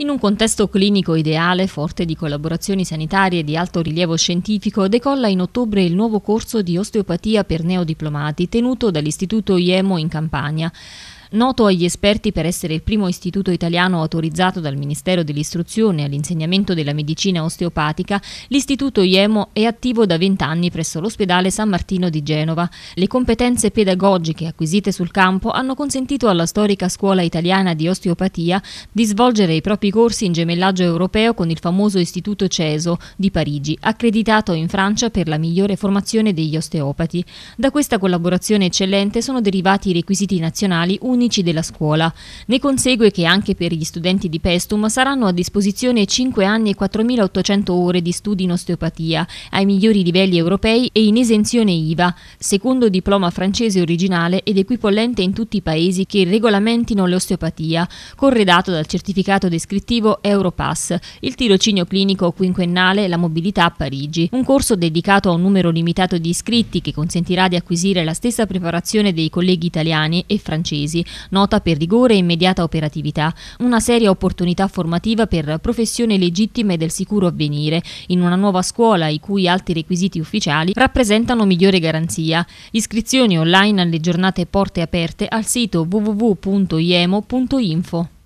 In un contesto clinico ideale, forte di collaborazioni sanitarie e di alto rilievo scientifico, decolla in ottobre il nuovo corso di osteopatia per neodiplomati tenuto dall'Istituto IEMO in Campania. Noto agli esperti per essere il primo istituto italiano autorizzato dal Ministero dell'Istruzione all'insegnamento della medicina osteopatica, l'istituto IEMO è attivo da 20 anni presso l'ospedale San Martino di Genova. Le competenze pedagogiche acquisite sul campo hanno consentito alla storica scuola italiana di osteopatia di svolgere i propri corsi in gemellaggio europeo con il famoso istituto CESO di Parigi, accreditato in Francia per la migliore formazione degli osteopati. Da questa collaborazione eccellente sono derivati i requisiti nazionali unici unici della scuola. Ne consegue che anche per gli studenti di Pestum saranno a disposizione 5 anni e 4.800 ore di studi in osteopatia, ai migliori livelli europei e in esenzione IVA, secondo diploma francese originale ed equipollente in tutti i paesi che regolamentino l'osteopatia, corredato dal certificato descrittivo Europass, il tirocinio clinico quinquennale La mobilità a Parigi, un corso dedicato a un numero limitato di iscritti che consentirà di acquisire la stessa preparazione dei colleghi italiani e francesi, nota per rigore e immediata operatività, una seria opportunità formativa per professione legittima e del sicuro avvenire, in una nuova scuola i cui alti requisiti ufficiali rappresentano migliore garanzia. Iscrizioni online alle giornate porte aperte al sito www.iemo.info.